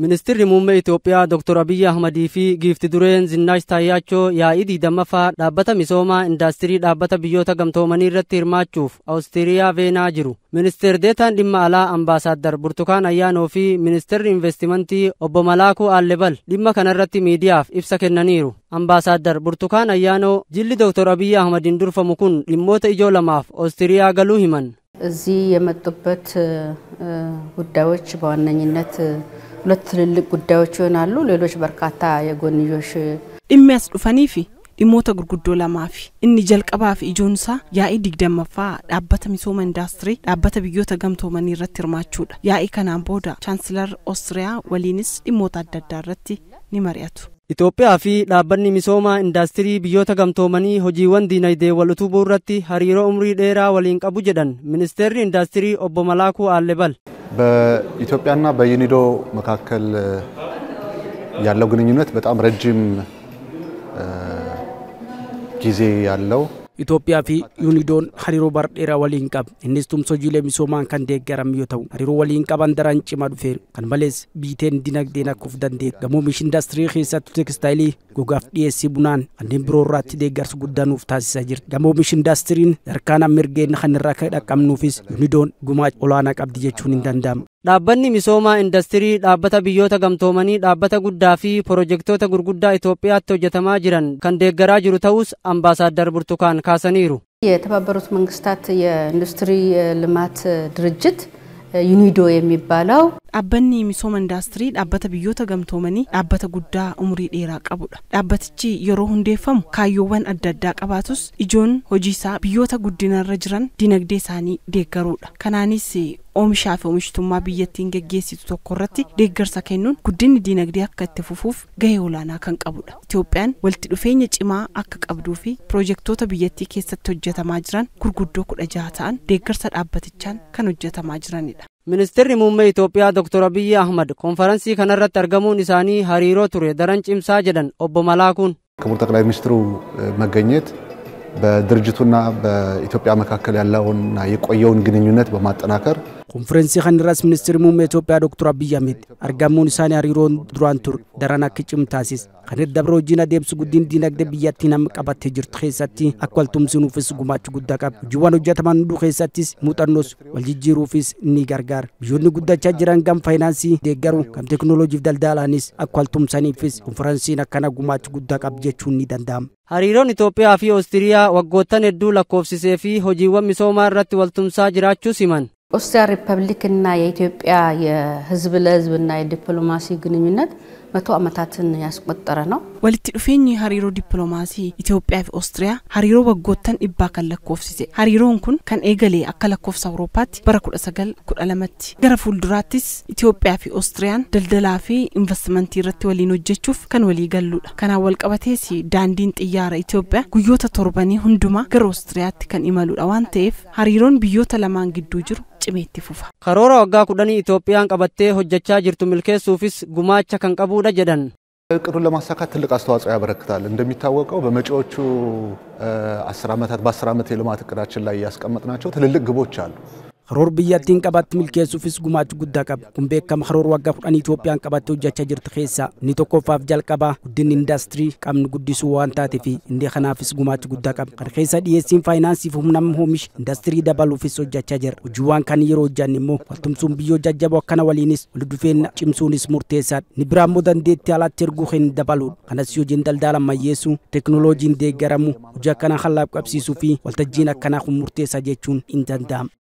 Ministirri muummee Itoophiyaa Dr. Abiyyi Ahmadii fi giifti dureen zinnaash taayyaachoo yaa'idii dammaffaa dhaabbata misoomaa indaastirii dhaabbata biyyoota gamtoomanii irratti hirmaachuuf Awustiriyaa veenaa jiru. Ministeer Deetaan dhimma alaa ambaasaaddar Burtukaan Ayyaanoo fi Ministeerri Investimentii obbo Malaakuu aallebal dhimma kanarratti miidiyaaf ibsa kennaniiru. Ambaasaaddar Burtukaan Ayyaanoo jilli Dr. Abiyyi Ahmadiin durfamu kun dhimmoota ijoo lamaaf Awustiriyaa galuu himan. እዚህ የመጡበት ጉዳዮች በዋነኝነት ሁለት ትልልቅ ጉዳዮች ይሆናሉ። ሌሎች በርካታ የጎንዮሽ የሚያስዱፈኒፊ ዲሞተ ጉርጉዶ ለማፊ እኒ ጀልቀባፊ ኢጆንሳ ያኢ ዲግደመፋ ዳበተ ሚሶመ ኢንዳስትሪ ዳበተ ብዮ ተገምቶ መን ይረት ይርማችሁዳ ያኢ ከናምቦዳ ቻንስለር ኦስትሪያ ወሊንስ ዲሞተ አደዳረት ኒመሪያቱ ኢትዮጵያ ፊ ዳበኒ ሚሶመ ኢንዳስትሪ ብዮ ተገምቶ መኒ ሆጂ ዲናይዴ ወልቱ ቡረት ሀሪሮ ኡምሪ ዴራ ወሊን ጀደን ሚኒስቴሪ ኢንዳስትሪ ኦቦ መላኩ አለበል በኢትዮጵያና በዩኒዶ መካከል ያለው ግንኙነት በጣም ረጅም ጊዜ ያለው ኢትዮጵያ ፊ ዩኒዶን ሀሪሮ ባርዴራ ወሊን ቀብ ሶጂ ለሚሶማን ከን ደገረም ዮተው ሀሪሮ ወሊን ቀብ አንደራን ከን መሌስ ቢቴን ዲነግዴና ኩፍ ደንዴት ገሞ ሚሽ ኢንዱስትሪ ኬሰቱ ቴክስታይሊ gogaaf dhiheessii bunaan kanneen biroo irraatti deeggarsa guddaa nuuf taasisaa jirti. Gamoo oomish indaastiriin harkaan ammirgeenna kan irraa kan dhaqqabnuufis yuunidoon gumaacha olaanaa qabdi jechuun hin danda'amu. Dhaabbanni misoomaa indastirii dhaabbata biyyoota gamtoomanii dhaabbata guddaa fi piroojektoota gurguddaa Itoophiyaatti hojjetamaa jiran kan deeggaraa jiru ta'us ambaasaadar Burtukaan kaasaniiru. የተባበሩት መንግስታት የኢንዱስትሪ ልማት ድርጅት ዩኒዶ የሚባለው Dhaabbanni misooma indaastirii dhaabbata biyyoota gamtoomanii dhaabbata guddaa umurii dheeraa qabudha. Dhaabbatichi yeroo hundeeffamu kaayyoowwan adda addaa qabaatus ijoon hojii isaa biyyoota guddinarra jiran dinagdee isaanii deeggarudha. Kanaanis oomishaa fi oomishtummaa biyyattiin geggeessitu tokko irratti deeggarsa kennuun guddinni dinagdee akka itti fufuuf gahee olaanaa kan qabudha. Itoophiyaan walitti dhufeenya cimaa akka qabduu fi piroojektoota biyyattii keessatti hojjetamaa jiran gurguddoo kudha jaha ta'an deeggarsa dhaabbatichaan kan hojjetamaa jiranidha. Ministeerri muummee Itoophiyaa Dr. Abiyyi Ahmad konfaransii kanarratti argamuun isaanii hariiroo ture daran cimsaa jedhan obbo Malaakuun ክቡር ጠቅላይ ሚኒስትሩ መገኘት በድርጅቱና በኢትዮጵያ መካከል ያለውንና የቆየውን ግንኙነት በማጠናከር Konferensi kan irras ministeerri muummee Itoophiyaa Dr. Abiy Ahmed argamuun isaanii hariiroon duraan ture daran akka cimu taasis kan dabra hojiin adeemsu guddin dinagdee biyyattii nama qabattee jirtu keessatti akka waltumsinuufis gumaacha guddaa qaba. Hojiiwwan hojjetaman hunduu keessattis muuxannoos wal jijjiiruufis ni gargaara. Biyyoonni guddachaa jiran gam faayinaansii deeggaruu gam teekinooloojiif daldalaanis akka waltumsaniifis konfireensiin akkana gumaacha guddaa qaba jechuun ni danda'ama. Hariiroon Itoophiyaa fi Oostiriyaa waggoottan hedduu lakkoofsisee fi hojiiwwan misoomaa irratti waltumsaa jiraachuu siman. ኦስትሪያ ሪፐብሊክ እና የኢትዮጵያ የህዝብ ለህዝብ እና የዲፕሎማሲ ግንኙነት መቶ ዓመታትን ያስቆጠረ ነው። ወልቲ ዱፌኝ ሀሪሮ ዲፕሎማሲ ኢትዮጵያ ፊ ኦስትሪያ ሀሪሮ በጎተን ኢባ ከን ለኮፍሲሴ ሀሪሮን ኩን ከን ኤገሌ አከ አውሮፓት በረ ኩደ ሰገል ገረ ፉል ዱራትስ ኢትዮጵያ ፊ ኦስትሪያን ደልደላ ፊ ኢንቨስትመንት ይረት ወሊን ወጀችፍ ከን ወሊ ገሉ ከና ወልቀበቴ ሲ ዳንዲን ጥያረ ኢትዮጵያ ጉዮተ ቶርበኒ ሁንዱማ ገረ ኦስትሪያት ከን ኢመሉ ዳ ሀሪሮን ብዮተ ለማን ግዱ ጅሩ cimeetti fufa. Karoora waggaa kudhanii Itoophiyaan qabattee hojjechaa jirtu milkeessuufis gumaacha kan qabuudha jedhan. እቅዱን ለማሳካት ትልቅ አስተዋጽኦ ያበረክታል። እንደሚታወቀው በመጪዎቹ አስር ዓመታት በአስር ዓመት የልማት እቅዳችን ላይ ያስቀመጥናቸው ትልልቅ ግቦች አሉ። Karoor biyyattiin qabaatti milkeessuufis gumaachuu guddaa qaba. Kun beekama karoor waggaa kudhan Itoophiyaan qabattee hojjechaa jirtu keessaa inni tokkoffaaf jalqabaa guddinni indaastirii qabnu guddisuu waan taateef inni kanaafis gumaachuu guddaa qaba. Kana keessa dhiyeessiin faayinaansiif humnama oomisha indaastirii dabaluufis hojjechaa jira. Hojiiwwan kan yeroo hojjanne immoo waltumsuun biyyoo jajjaboo akkana waliinis wal dhufeenya cimsuunis murteessaadha. Ni biraa immoo dandeettii alatti erguu hin dabaluudha. Kanas hojiin daldala ammayyeessuu, teknooloojiin deeggaramu, hojii akkanaa hallaaf qabsiisuu fi waltajjiin akkanaa kun murteessa jechuun hin danda'amu.